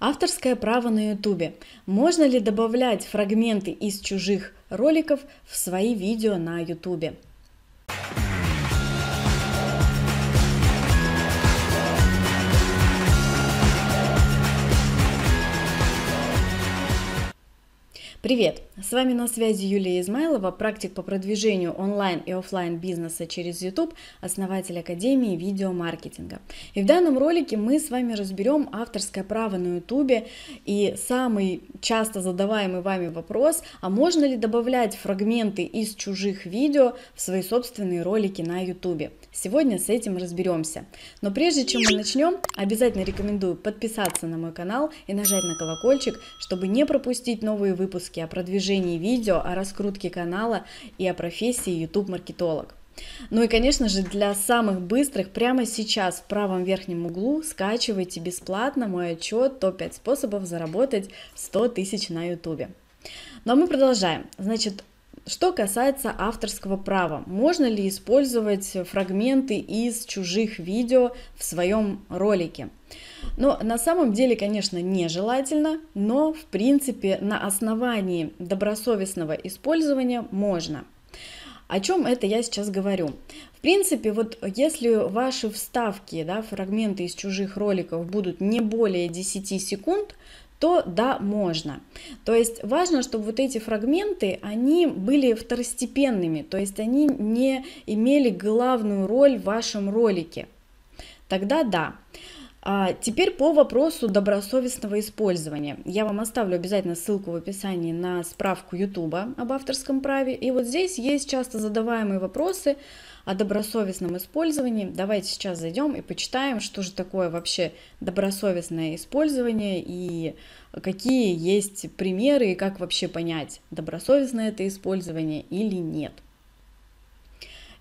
Авторское право на YouTube. Можно ли добавлять фрагменты из чужих роликов в свои видео на YouTube? Привет! С вами на связи Юлия Измайлова, практик по продвижению онлайн и офлайн бизнеса через YouTube, основатель Академии видеомаркетинга. И в данном ролике мы с вами разберем авторское право на YouTube и самый часто задаваемый вами вопрос, а можно ли добавлять фрагменты из чужих видео в свои собственные ролики на YouTube. Сегодня с этим разберемся. Но прежде чем мы начнем, обязательно рекомендую подписаться на мой канал и нажать на колокольчик, чтобы не пропустить новые выпуски выпуске о продвижении видео, о раскрутке канала и о профессии YouTube-маркетолог. Ну и, конечно же, для самых быстрых прямо сейчас в правом верхнем углу скачивайте бесплатно мой отчет «Топ-5 способов заработать 100 тысяч на YouTube». Но ну, а мы продолжаем. Значит, что касается авторского права, можно ли использовать фрагменты из чужих видео в своем ролике? Но на самом деле, конечно, нежелательно, но в принципе на основании добросовестного использования можно. О чем это я сейчас говорю? В принципе, вот если ваши вставки, да, фрагменты из чужих роликов будут не более 10 секунд, то да, можно. То есть важно, чтобы вот эти фрагменты, они были второстепенными, то есть они не имели главную роль в вашем ролике. Тогда да. А теперь по вопросу добросовестного использования. Я вам оставлю обязательно ссылку в описании на справку YouTube об авторском праве. И вот здесь есть часто задаваемые вопросы о добросовестном использовании. Давайте сейчас зайдем и почитаем, что же такое вообще добросовестное использование и какие есть примеры и как вообще понять, добросовестное это использование или нет.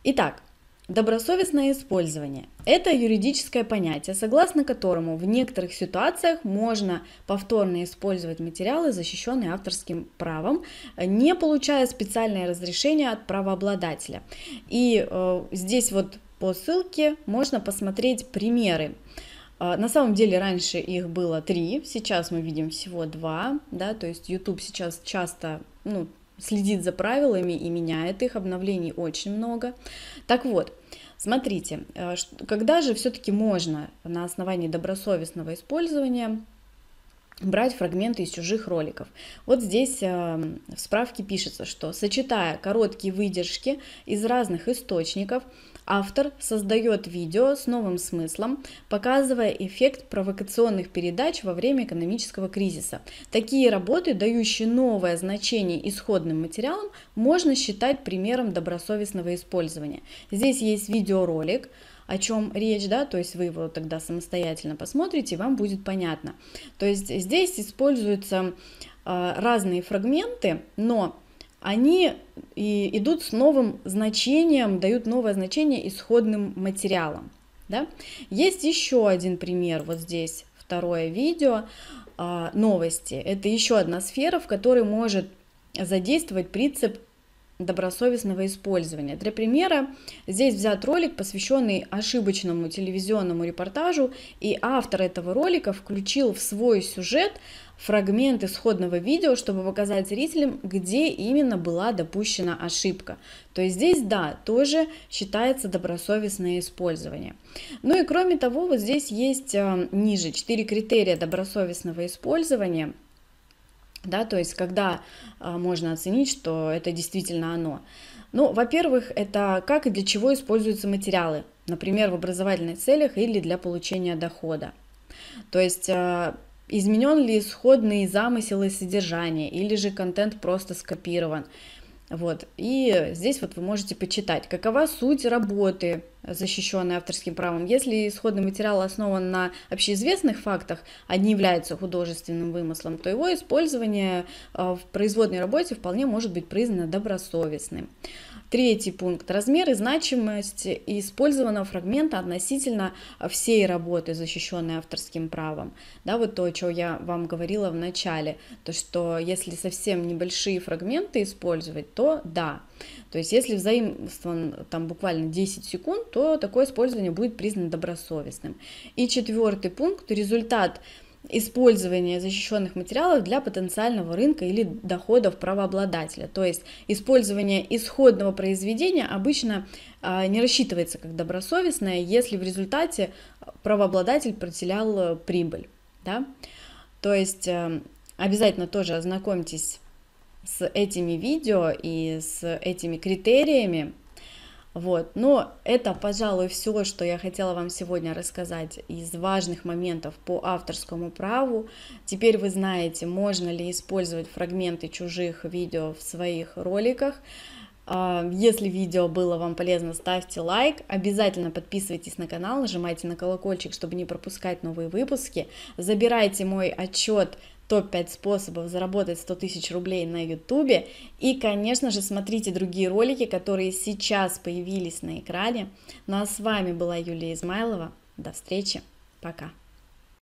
Итак, Добросовестное использование – это юридическое понятие, согласно которому в некоторых ситуациях можно повторно использовать материалы, защищенные авторским правом, не получая специальное разрешение от правообладателя. И э, здесь вот по ссылке можно посмотреть примеры. Э, на самом деле раньше их было три, сейчас мы видим всего два, да, то есть YouTube сейчас часто, ну, следит за правилами и меняет их, обновлений очень много. Так вот, смотрите, э, когда же все-таки можно на основании добросовестного использования брать фрагменты из чужих роликов. Вот здесь э, в справке пишется, что сочетая короткие выдержки из разных источников, автор создает видео с новым смыслом, показывая эффект провокационных передач во время экономического кризиса. Такие работы, дающие новое значение исходным материалам, можно считать примером добросовестного использования. Здесь есть видеоролик, о чем речь, да, то есть вы его тогда самостоятельно посмотрите, и вам будет понятно. То есть здесь используются а, разные фрагменты, но они и идут с новым значением, дают новое значение исходным материалам. Да? Есть еще один пример вот здесь, второе видео, а, новости. Это еще одна сфера, в которой может задействовать принцип добросовестного использования. Для примера здесь взят ролик, посвященный ошибочному телевизионному репортажу, и автор этого ролика включил в свой сюжет фрагмент исходного видео, чтобы показать зрителям, где именно была допущена ошибка. То есть здесь, да, тоже считается добросовестное использование. Ну и кроме того, вот здесь есть э, ниже 4 критерия добросовестного использования – да, то есть когда а, можно оценить, что это действительно оно. Ну, во-первых, это как и для чего используются материалы, например, в образовательных целях или для получения дохода. То есть а, изменен ли исходный замысел и содержание, или же контент просто скопирован. Вот. И здесь вот вы можете почитать, какова суть работы защищенные авторским правом. Если исходный материал основан на общеизвестных фактах, а не является художественным вымыслом, то его использование э, в производной работе вполне может быть признано добросовестным. Третий пункт. Размер и значимость использованного фрагмента относительно всей работы, защищенной авторским правом. Да, вот то, о чем я вам говорила в начале, то, что если совсем небольшие фрагменты использовать, то да, то есть если взаимствован там буквально 10 секунд, то такое использование будет признано добросовестным. И четвертый пункт – результат использования защищенных материалов для потенциального рынка или доходов правообладателя. То есть использование исходного произведения обычно а, не рассчитывается как добросовестное, если в результате правообладатель потерял э, прибыль. Да? То есть э, обязательно тоже ознакомьтесь с этими видео и с этими критериями. Вот. Но это, пожалуй, все, что я хотела вам сегодня рассказать из важных моментов по авторскому праву. Теперь вы знаете, можно ли использовать фрагменты чужих видео в своих роликах. А, если видео было вам полезно, ставьте лайк, обязательно подписывайтесь на канал, нажимайте на колокольчик, чтобы не пропускать новые выпуски, забирайте мой отчет топ-5 способов заработать 100 тысяч рублей на ютубе. И, конечно же, смотрите другие ролики, которые сейчас появились на экране. Ну а с вами была Юлия Измайлова. До встречи. Пока.